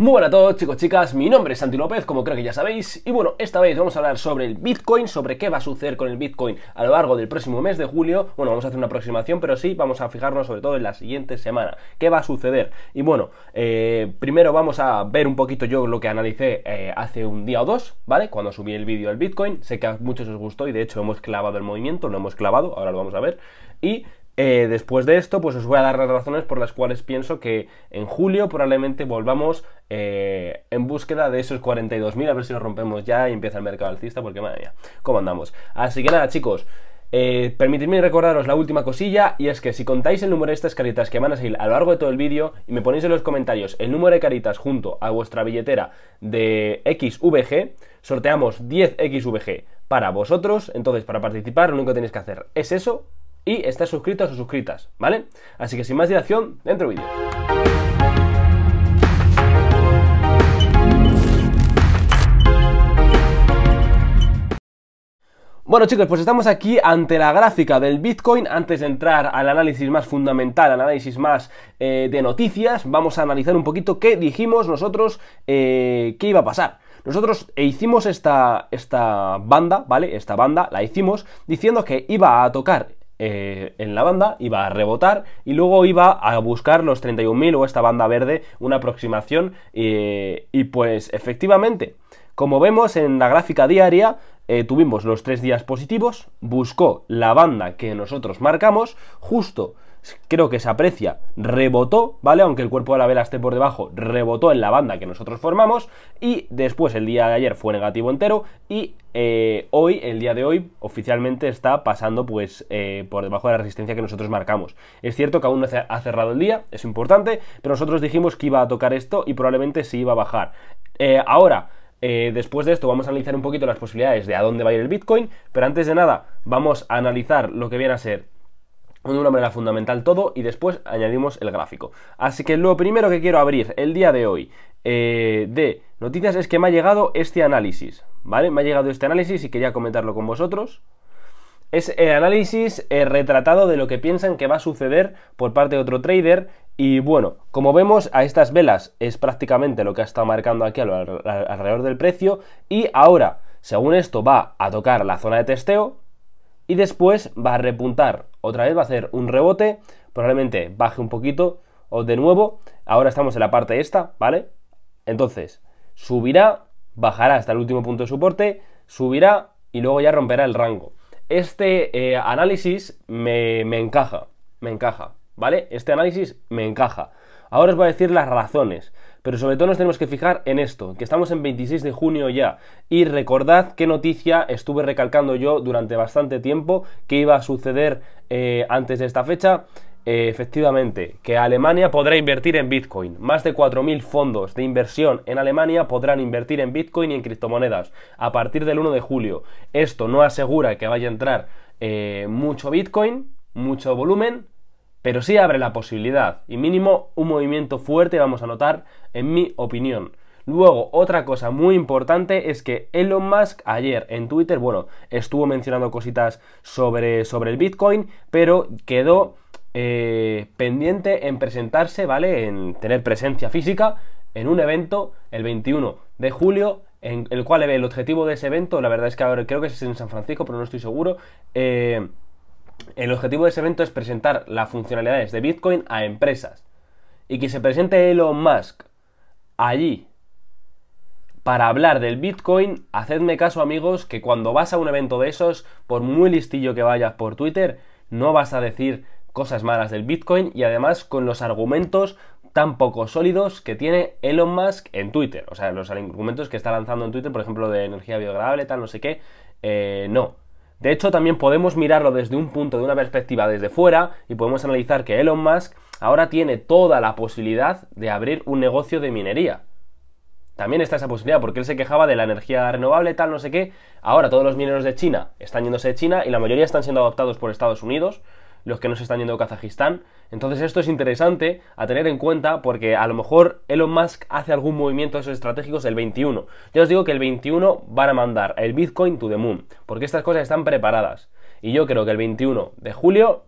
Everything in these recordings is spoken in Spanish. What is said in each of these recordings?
Muy buenas a todos chicos, chicas, mi nombre es Santi López, como creo que ya sabéis, y bueno, esta vez vamos a hablar sobre el Bitcoin, sobre qué va a suceder con el Bitcoin a lo largo del próximo mes de julio, bueno, vamos a hacer una aproximación, pero sí, vamos a fijarnos sobre todo en la siguiente semana, qué va a suceder, y bueno, eh, primero vamos a ver un poquito yo lo que analicé eh, hace un día o dos, ¿vale? Cuando subí el vídeo del Bitcoin, sé que a muchos os gustó y de hecho hemos clavado el movimiento, lo hemos clavado, ahora lo vamos a ver, y eh, después de esto, pues os voy a dar las razones por las cuales pienso que en julio probablemente volvamos eh, en búsqueda de esos 42.000, a ver si nos rompemos ya y empieza el mercado alcista, porque madre mía, ¿cómo andamos? Así que nada, chicos. Eh, permitidme recordaros la última cosilla y es que si contáis el número de estas caritas que van a salir a lo largo de todo el vídeo y me ponéis en los comentarios el número de caritas junto a vuestra billetera de XVG, sorteamos 10 XVG para vosotros, entonces para participar lo único que tenéis que hacer es eso y estar suscritos o suscritas, ¿vale? Así que sin más dilación, dentro vídeo. Bueno chicos, pues estamos aquí ante la gráfica del Bitcoin. Antes de entrar al análisis más fundamental, al análisis más eh, de noticias, vamos a analizar un poquito qué dijimos nosotros eh, qué iba a pasar. Nosotros hicimos esta, esta banda, ¿vale? Esta banda la hicimos diciendo que iba a tocar eh, en la banda, iba a rebotar y luego iba a buscar los 31.000 o esta banda verde, una aproximación eh, y pues efectivamente, como vemos en la gráfica diaria, eh, tuvimos los tres días positivos, buscó la banda que nosotros marcamos justo creo que se aprecia, rebotó, ¿vale? Aunque el cuerpo de la vela esté por debajo, rebotó en la banda que nosotros formamos y después el día de ayer fue negativo entero y eh, hoy, el día de hoy, oficialmente está pasando pues eh, por debajo de la resistencia que nosotros marcamos. Es cierto que aún no ha cerrado el día, es importante, pero nosotros dijimos que iba a tocar esto y probablemente sí iba a bajar. Eh, ahora... después de esto vamos a analizar un poquito las posibilidades de a dónde va a ir el Bitcoin, pero antes de nada vamos a analizar lo que viene a ser de una manera fundamental todo y después añadimos el gráfico. Así que lo primero que quiero abrir el día de hoy eh, de noticias es que me ha llegado este análisis, ¿vale? Me ha llegado este análisis y quería comentarlo con vosotros. Es el análisis eh, retratado de lo que piensan que va a suceder por parte de otro trader. Y bueno, como vemos, a estas velas es prácticamente lo que ha estado marcando aquí alrededor del precio. Y ahora, según esto, va a tocar la zona de testeo, y después va a repuntar. Otra vez va a hacer un rebote, probablemente baje un poquito o de nuevo. Ahora estamos en la parte esta, ¿vale? Entonces, subirá, bajará hasta el último punto de soporte, subirá y luego ya romperá el rango. Este eh, análisis me, me encaja, me encaja, ¿vale? Este análisis me encaja. Ahora os voy a decir las razones. Pero sobre todo nos tenemos que fijar en esto, que estamos en 26 de junio ya. Y recordad qué noticia estuve recalcando yo durante bastante tiempo que iba a suceder eh, antes de esta fecha. efectivamente, que Alemania podrá invertir en Bitcoin. Más de 4.000 fondos de inversión en Alemania podrán invertir en Bitcoin y en criptomonedas a partir del 1 de julio. Esto no asegura que vaya a entrar eh, mucho Bitcoin, mucho volumen, pero sí abre la posibilidad y mínimo un movimiento fuerte vamos a notar, en mi opinión. Luego, otra cosa muy importante es que Elon Musk ayer en Twitter, bueno, estuvo mencionando cositas sobre, sobre el Bitcoin, pero quedó eh, pendiente en presentarse, ¿vale? En tener presencia física en un evento el 21 de julio, en el cual el objetivo de ese evento, la verdad es que ahora creo que es en San Francisco, pero no estoy seguro, eh, el objetivo de ese evento es presentar las funcionalidades de Bitcoin a empresas. Y que se presente Elon Musk allí para hablar del Bitcoin, hacedme caso amigos que cuando vas a un evento de esos, por muy listillo que vayas por Twitter, no vas a decir cosas malas del Bitcoin y además con los argumentos tan poco sólidos que tiene Elon Musk en Twitter. O sea, los argumentos que está lanzando en Twitter, por ejemplo, de energía biogradable, tal, no sé qué, eh, no. De hecho, también podemos mirarlo desde un punto, de una perspectiva desde fuera, y podemos analizar que Elon Musk ahora tiene toda la posibilidad de abrir un negocio de minería. También está esa posibilidad, porque él se quejaba de la energía renovable, tal, no sé qué. Ahora todos los mineros de China están yéndose de China y la mayoría están siendo adoptados por Estados Unidos los que nos están yendo a Kazajistán. Entonces esto es interesante a tener en cuenta porque a lo mejor Elon Musk hace algún movimiento de esos estratégicos el 21. Ya os digo que el 21 van a mandar el Bitcoin to the moon, porque estas cosas están preparadas. Y yo creo que el 21 de julio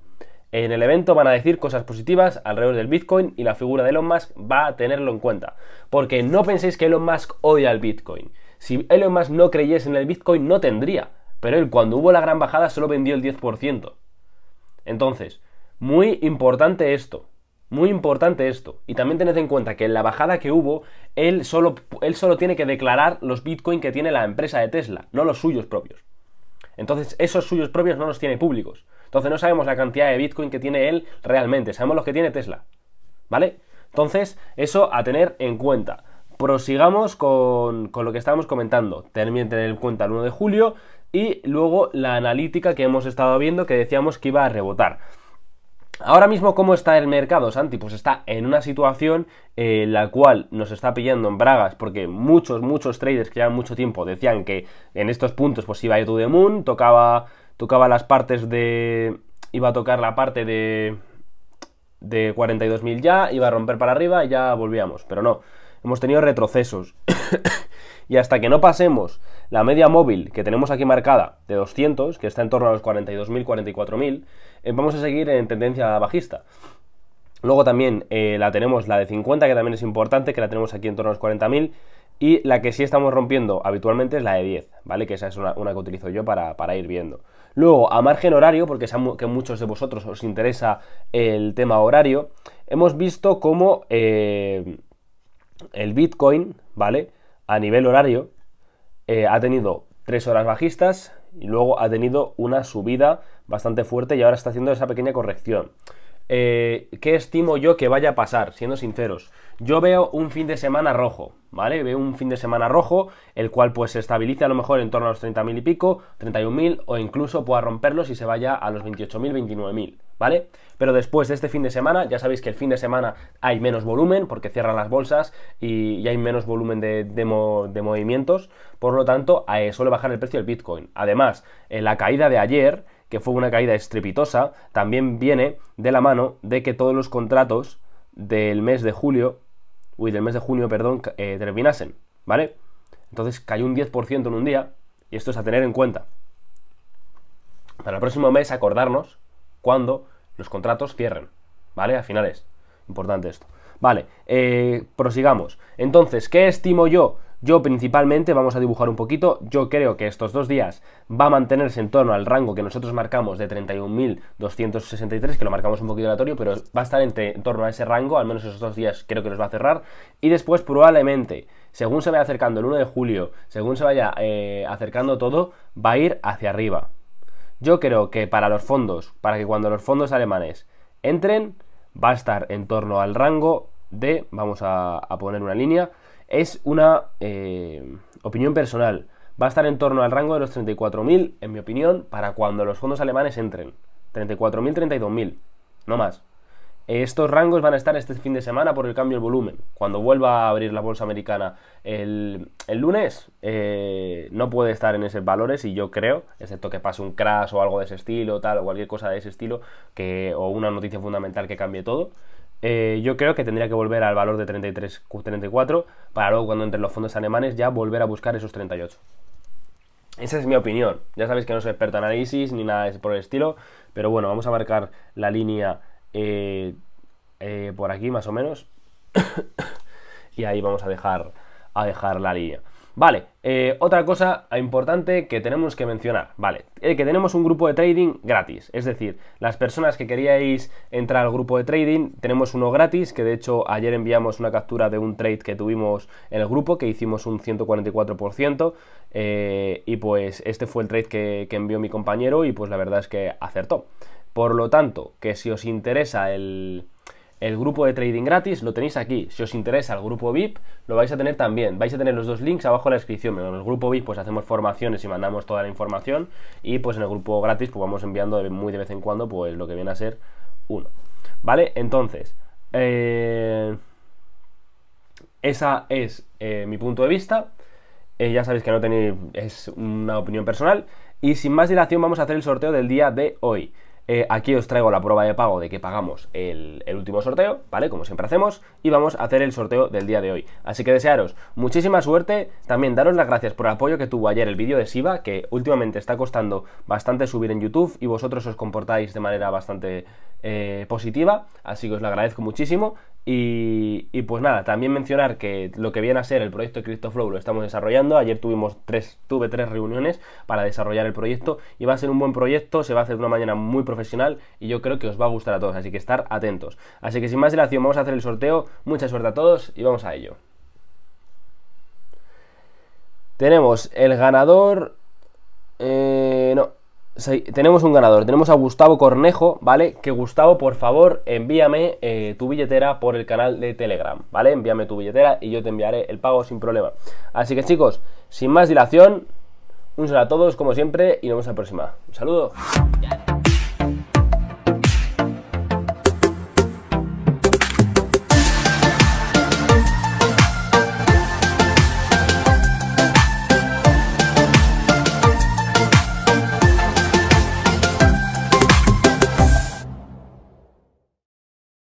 en el evento van a decir cosas positivas alrededor del Bitcoin y la figura de Elon Musk va a tenerlo en cuenta. Porque no penséis que Elon Musk odia el Bitcoin. Si Elon Musk no creyese en el Bitcoin no tendría. Pero él cuando hubo la gran bajada solo vendió el 10%. Entonces, muy importante esto. Muy importante esto. Y también tened en cuenta que en la bajada que hubo, él solo, él solo tiene que declarar los Bitcoin que tiene la empresa de Tesla, no los suyos propios. Entonces, esos suyos propios no los tiene públicos. Entonces, no sabemos la cantidad de Bitcoin que tiene él realmente, sabemos los que tiene Tesla. ¿Vale? Entonces, eso a tener en cuenta. Prosigamos con, con lo que estábamos comentando. También tener en cuenta el 1 de julio, y luego la analítica que hemos estado viendo que decíamos que iba a rebotar. Ahora mismo, ¿cómo está el mercado, Santi? Pues está en una situación en eh, la cual nos está pillando en bragas, porque muchos, muchos traders que llevan mucho tiempo decían que en estos puntos pues iba a ir to the moon, tocaba, tocaba las partes de... iba a tocar la parte de... de 42.000 ya, iba a romper para arriba y ya volvíamos, pero no, hemos tenido retrocesos. Y hasta que no pasemos la media móvil que tenemos aquí marcada de 200, que está en torno a los 42.000, 44.000, eh, vamos a seguir en tendencia bajista. Luego también eh, la tenemos la de 50, que también es importante, que la tenemos aquí en torno a los 40.000. Y la que sí estamos rompiendo habitualmente es la de 10, ¿vale? Que esa es una, que utilizo yo para, para, ir viendo. Luego, a margen horario, porque sé que muchos de vosotros os interesa el tema horario, hemos visto cómo eh, el Bitcoin, ¿vale? a nivel horario, eh, ha tenido tres horas bajistas y luego ha tenido una subida bastante fuerte y ahora está haciendo esa pequeña corrección. Eh, ¿Qué estimo yo que vaya a pasar? Siendo sinceros, yo veo un fin de semana rojo, ¿vale? Veo un fin de semana rojo, el cual pues se estabilice a lo mejor en torno a los 30.000 y pico, 31.000 o incluso pueda romperlo si se vaya a los 28.000, 29.000. ¿vale? Pero después de este fin de semana, ya sabéis que el fin de semana hay menos volumen porque cierran las bolsas y, hay menos volumen de, movimientos, por lo tanto eh, suele bajar el precio del Bitcoin. Además, eh, la caída de ayer, que fue una caída estrepitosa, también viene de la mano de que todos los contratos del mes de julio, uy, del mes de junio, perdón, eh, terminasen, ¿vale? Entonces cayó un 10% en un día y esto es a tener en cuenta. Para el próximo mes acordarnos cuándo los contratos cierren, ¿vale? A finales. Importante esto. Vale, eh, prosigamos. Entonces, ¿qué estimo yo? Yo principalmente, vamos a dibujar un poquito, yo creo que estos dos días va a mantenerse en torno al rango que nosotros marcamos de 31.263, que lo marcamos un poquito aleatorio, pero va a estar en, torno a ese rango, al menos esos dos días creo que nos va a cerrar. Y después probablemente, según se vaya acercando el 1 de julio, según se vaya eh, acercando todo, va a ir hacia arriba, yo creo que para los fondos, para que cuando los fondos alemanes entren, va a estar en torno al rango de, vamos a, poner una línea, es una eh, opinión personal, va a estar en torno al rango de los 34.000, en mi opinión, para cuando los fondos alemanes entren. 34.000, 32.000, no más. Estos rangos van a estar este fin de semana por el cambio del volumen. Cuando vuelva a abrir la bolsa americana el, lunes, eh, no puede estar en esos valores y yo creo, excepto que pase un crash o algo de ese estilo, tal, o cualquier cosa de ese estilo, que, o una noticia fundamental que cambie todo, eh, yo creo que tendría que volver al valor de 33, 34 para luego cuando entren los fondos alemanes ya volver a buscar esos 38. Esa es mi opinión. Ya sabéis que no soy experto en análisis ni nada por el estilo, pero bueno, vamos a marcar la línea eh, eh, por aquí más o menos. y ahí vamos a dejar, a dejar la línea. Vale, eh, otra cosa importante que tenemos que mencionar, vale, que tenemos un grupo de trading gratis, es decir, las personas que queríais entrar al grupo de trading, tenemos uno gratis, que de hecho ayer enviamos una captura de un trade que tuvimos en el grupo, que hicimos un 144%, y pues este fue el trade que envió mi compañero y pues la verdad es que acertó. Por lo tanto, que si os interesa el, grupo de trading gratis, lo tenéis aquí. Si os interesa el grupo VIP, lo vais a tener también. Vais a tener los dos links abajo en la descripción. En el grupo VIP pues hacemos formaciones y mandamos toda la información. Y pues en el grupo gratis pues vamos enviando muy de vez en cuando pues lo que viene a ser uno. ¿Vale? Entonces, eh, esa es eh, mi punto de vista. Eh, ya sabéis que no tenéis, es una opinión personal. Y sin más dilación vamos a hacer el sorteo del día de hoy. Eh, aquí os traigo la prueba de pago de que pagamos el, último sorteo, ¿vale? Como siempre hacemos, y vamos a hacer el sorteo del día de hoy. Así que desearos muchísima suerte, también daros las gracias por el apoyo que tuvo ayer el vídeo de Siva, que últimamente está costando bastante subir en YouTube y vosotros os comportáis de manera bastante eh, positiva, así que os lo agradezco muchísimo. Y, pues nada, también mencionar que lo que viene a ser el proyecto CryptoFlow lo estamos desarrollando. Ayer tuvimos tres, tuve tres reuniones para desarrollar el proyecto y va a ser un buen proyecto, se va a hacer de una manera muy profesional y yo creo que os va a gustar a todos, así que estar atentos. Así que sin más dilación, vamos a hacer el sorteo. Mucha suerte a todos y vamos a ello. Tenemos el ganador. Eh tenemos un ganador, tenemos a Gustavo Cornejo, ¿vale? Que Gustavo, por favor, envíame eh, tu billetera por el canal de Telegram, ¿vale? Envíame tu billetera y yo te enviaré el pago sin problema. Así que chicos, sin más dilación, un saludo a todos como siempre y nos vemos la próxima. Un saludo.